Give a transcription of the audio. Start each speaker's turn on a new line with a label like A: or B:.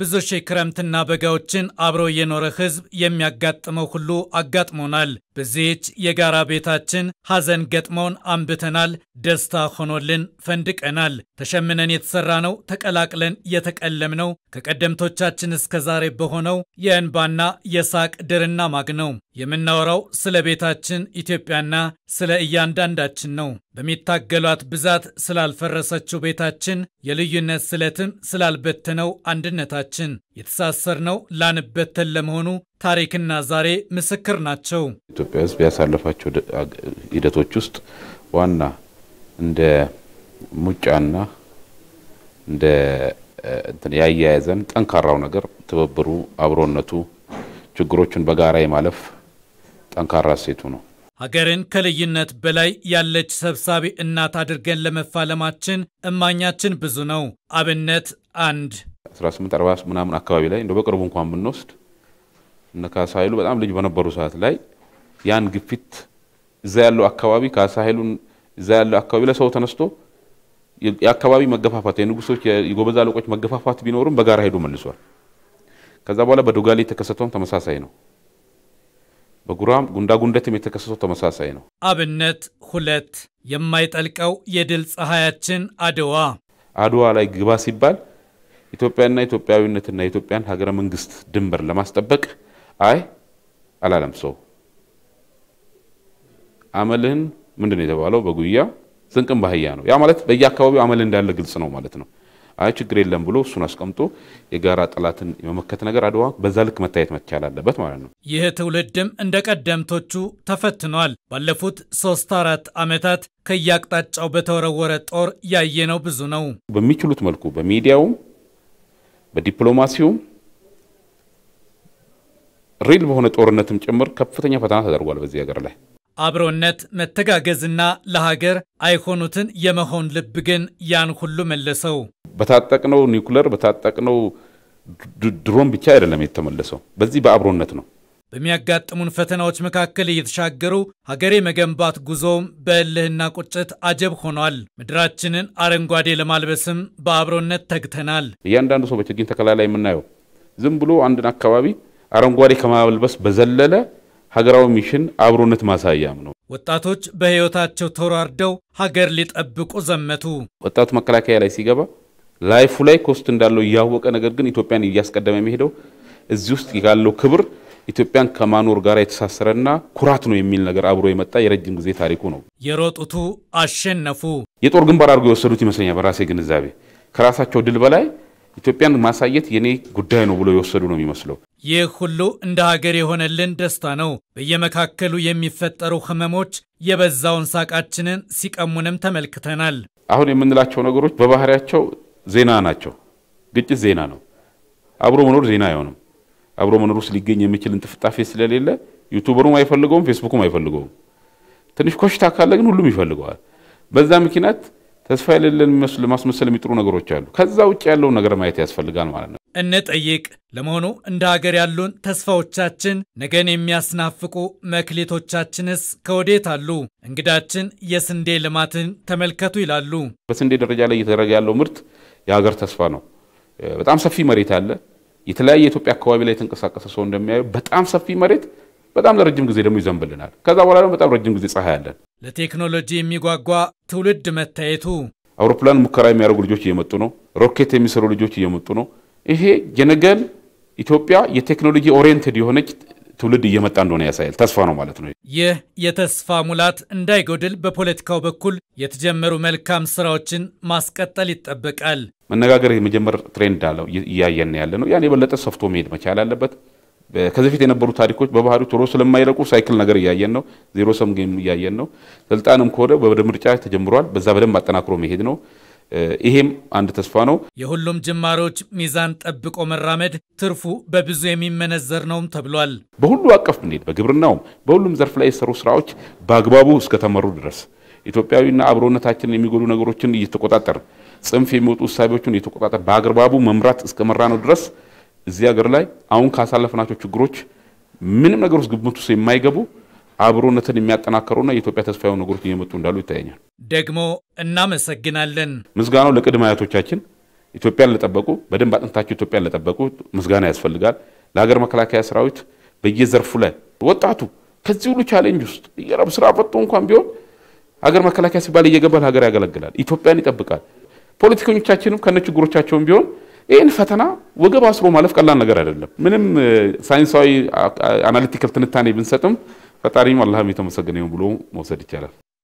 A: ብዙ ሺህ ክረምትና በጋዎችን አብሮ የኖረ ህዝብ የሚያጋጥመው ሁሉ አጋጥሞናል። በዚህች የጋራ ቤታችን ሐዘን ገጥመውን አንብተናል፣ ደስታ ሆኖልን ፈንድቀናል። ተሸምነን የተሰራ ነው፣ ተቀላቅለን የተቀለም ነው። ከቀደምቶቻችን እስከ ዛሬ በሆነው የእንባና የሳቅ ድርና ማግ ነው። የምናወራው ስለ ቤታችን ኢትዮጵያና ስለ እያንዳንዳችን ነው። በሚታገሏት ብዛት ስላልፈረሰችው ቤታችን፣ የልዩነት ስለትም ስላልበተነው አንድነታችን፣ የተሳሰርነው ላንበተን ለመሆኑ ታሪክና ዛሬ ምስክር ናቸው።
B: ኢትዮጵያ ሕዝብ ያሳለፋቸው ሂደቶች ውስጥ ዋና እንደ ሙጫና እንደ ያያያዘን ጠንካራው ነገር ትብብሩ፣ አብሮነቱ፣ ችግሮችን በጋራ የማለፍ ጠንካራ ሴቱ ነው።
A: ሀገርን ከልዩነት በላይ ያለች ሰብሳቢ እናት አድርገን ለመፋለማችን እማኛችን ብዙ ነው። አብነት አንድ
B: 1840 ምናምን አካባቢ ላይ እንደ በቅርቡ እንኳን ብንወስድ እነ ካሳ ኃይሉ በጣም ልጅ በነበሩ ሰዓት ላይ ያን ግፊት እዛ ያለው አካባቢ ካሳ ኃይሉን እዛ ያለው አካባቢ ሰው ተነስቶ የአካባቢ መገፋፋት የንጉሶች የጎበዝ አለቆች መገፋፋት ቢኖርም በጋራ ሄዶ መልሷል። ከዛ በኋላ በዶጋሌ የተከሰተውም ተመሳሳይ ነው። በጉራም ጉንዳ ጉንደትም የተከሰተው ተመሳሳይ ነው።
A: አብነት ሁለት የማይጠልቀው የድል ፀሐያችን አድዋ
B: አድዋ ላይ ግባ ሲባል ኢትዮጵያና ኢትዮጵያዊነትና የኢትዮጵያን ሀገረ መንግስት ድንበር ለማስጠበቅ አይ አላለም ሰው አመልህን ምንድን ነው የተባለው? በጉያ ስንቅም ባህያ ነው። ያ ማለት በየአካባቢው አመል እንዳለ ግልጽ ነው ማለት ነው። አይ ችግር የለም ብሎ እሱን አስቀምጦ የጋራ ጠላትን የመመከት ነገር አድዋ በዛ ልክ መታየት መቻል አለበት ማለት ነው።
A: ይህ ትውልድም እንደ ቀደምቶቹ ተፈትኗል። ባለፉት ሶስት አራት ዓመታት ከየአቅጣጫው በተወረወረ ጦር ያየነው ብዙ ነው።
B: በሚችሉት መልኩ በሚዲያውም በዲፕሎማሲውም ሪል በሆነ ጦርነትም ጭምር ከፍተኛ ፈተና ተደርጓል በዚህ ሀገር ላይ።
A: አብሮነት መተጋገዝና ለሀገር አይሆኑትን የመሆን ልብ ግን ያን ሁሉ መለሰው።
B: በታጠቅነው ኒውክለር በታጠቅነው ድሮን ብቻ አይደለም የተመለሰው፣ በዚህ በአብሮነት ነው።
A: በሚያጋጥሙን ፈተናዎች መካከል እየተሻገሩ ሀገሬ መገንባት ጉዞውም በእልህና ቁጭት አጀብ ሆኗል። ምድራችንን አረንጓዴ ለማልበስም በአብሮነት
B: ተግተናል። እያንዳንዱ ሰው በችግኝ ተከላ ላይ የምናየው ዝም ብሎ አንድን አካባቢ አረንጓዴ ከማልበስ በዘለለ ሀገራዊ ሚሽን አብሮነት ማሳያም ነው።
A: ወጣቶች በሕይወታቸው ተሯርደው ሀገር ሊጠብቁ ዘመቱ።
B: ወጣቱ መከላከያ ላይ ሲገባ ላይፉ ላይ ኮስት እንዳለው እያወቀ ነገር ግን ኢትዮጵያን እያስቀደመ የሚሄደው እዚህ ውስጥ ያለው ክብር ኢትዮጵያን ከማኖር ጋር የተሳሰረና ኩራት ነው የሚል ነገር አብሮ የመጣ የረጅም ጊዜ ታሪኩ ነው።
A: የሮጡቱ አሸነፉ።
B: የጦር ግንባር አድርገው የወሰዱት ይመስለኛል። በራሴ ግንዛቤ ከራሳቸው ድል በላይ ኢትዮጵያን ማሳየት የኔ ጉዳይ ነው ብሎ የወሰዱ ነው የሚመስለው።
A: ይህ ሁሉ እንደ ሀገር የሆነልን ደስታ ነው። በየመካከሉ የሚፈጠሩ ህመሞች የበዛውን ሳቃችንን ሲቀሙንም ተመልክተናል።
B: አሁን የምንላቸው ነገሮች በባህሪያቸው ዜና ናቸው። ግጭት ዜና ነው። አብሮ መኖር ዜና አይሆንም። አብሮ መኖር ውስጥ ሊገኝ የሚችል እንጥፍጣፌ ስለሌለ ዩቱበሩም አይፈልገውም፣ ፌስቡኩም አይፈልገውም። ትንሽ ኮሽታ ካለ ግን ሁሉም ይፈልገዋል። በዛ ምክንያት ተስፋ የሌለን ለማስመሰል የሚጥሩ ነገሮች አሉ። ከዛ ውጭ ያለውን ነገር ማየት ያስፈልጋል ማለት ነው።
A: እንጠይቅ። ለመሆኑ እንደ ሀገር ያሉን ተስፋዎቻችን፣ ነገን የሚያስናፍቁ መክሊቶቻችንስ ከወዴት አሉ? እንግዳችን የስንዴ ልማትን ተመልከቱ ይላሉ።
B: በስንዴ ደረጃ ላይ እየተደረገ ያለው ምርት የሀገር ተስፋ ነው። በጣም ሰፊ መሬት አለ። የተለያየ የኢትዮጵያ አካባቢ ላይ የተንቀሳቀሰ ሰው እንደሚያየው በጣም ሰፊ መሬት በጣም ለረጅም ጊዜ ደግሞ ይዘንብልናል። ከዛ በኋላ ደግሞ በጣም ረጅም ጊዜ ፀሐይ አለን።
A: ለቴክኖሎጂ የሚጓጓ ትውልድ መታየቱ
B: አውሮፕላን ሙከራ የሚያደርጉ ልጆች እየመጡ ነው። ሮኬት የሚሰሩ ልጆች እየመጡ ነው። ይሄ የነገን ኢትዮጵያ የቴክኖሎጂ ኦሪየንትድ የሆነች ትውልድ እየመጣ እንደሆነ ያሳያል። ተስፋ ነው ማለት ነው።
A: ይህ የተስፋ ሙላት እንዳይጎድል በፖለቲካው በኩል የተጀመሩ መልካም ስራዎችን ማስቀጠል ይጠበቃል።
B: መነጋገር የመጀመር ትሬንድ አለው እያየን ያለ ነው። ያን የበለጠ ሰፍቶ መሄድ መቻል አለበት። ከዚህ ፊት የነበሩ ታሪኮች በባህሪ ቶሎ ስለማይረቁ ሳይክል ነገር እያየን ነው። ዜሮ ሰም ጌም እያየን ነው። ስልጣንም ከሆነ በምርጫ ተጀምሯል። በዛ በደንብ አጠናክሮ መሄድ ነው። ይሄም አንድ ተስፋ ነው።
A: የሁሉም ጅማሮች ሚዛን ጠብቆ መራመድ ትርፉ በብዙ የሚመነዘር ነውም ተብሏል።
B: በሁሉ አቀፍ ብንሄድ በግብርናውም በሁሉም ዘርፍ ላይ የሰሩ ስራዎች በአግባቡ እስከተመሩ ድረስ ኢትዮጵያዊና አብሮነታችንን የሚጎዱ ነገሮችን እየተቆጣጠር ጽንፍ የሚወጡ እሳቤዎችን እየተቆጣጠር በአግባቡ መምራት እስከመራ ነው ድረስ እዚህ ሀገር ላይ አሁን ካሳለፍናቸው ችግሮች ምንም ነገር ውስጥ ግምት ውስጥ የማይገቡ አብሮነትን የሚያጠናከሩና የኢትዮጵያ ተስፋ የሆኑ ነገሮች እየመጡ እንዳሉ ይታየኛል።
A: ደግሞ እናመሰግናለን።
B: ምስጋናው ለቅድመ አያቶቻችን ኢትዮጵያን ለጠበቁ፣ በደንብ አጥንታቸው ኢትዮጵያን ለጠበቁ ምስጋና ያስፈልጋል። ለሀገር መከላከያ ሰራዊት በየዘርፉ ላይ ወጣቱ ከዚህ ሁሉ ቻሌንጅ ውስጥ እየረብ ስራ ፈጡ እንኳን ቢሆን ሀገር መከላከያ ሲባል እየገባል ሀገር ያገለግላል፣ ኢትዮጵያን ይጠብቃል። ፖለቲከኞቻችንም ከነ ችግሮቻቸውም ቢሆን ይህን ፈተና ወገብ አስሮ ማለፍ ቀላል ነገር አይደለም። ምንም ሳይንሳዊ አናሊቲካል ትንታኔ ብንሰጥም ፈጣሪም አላህም የተመሰገነ ብሎ መውሰድ ይቻላል።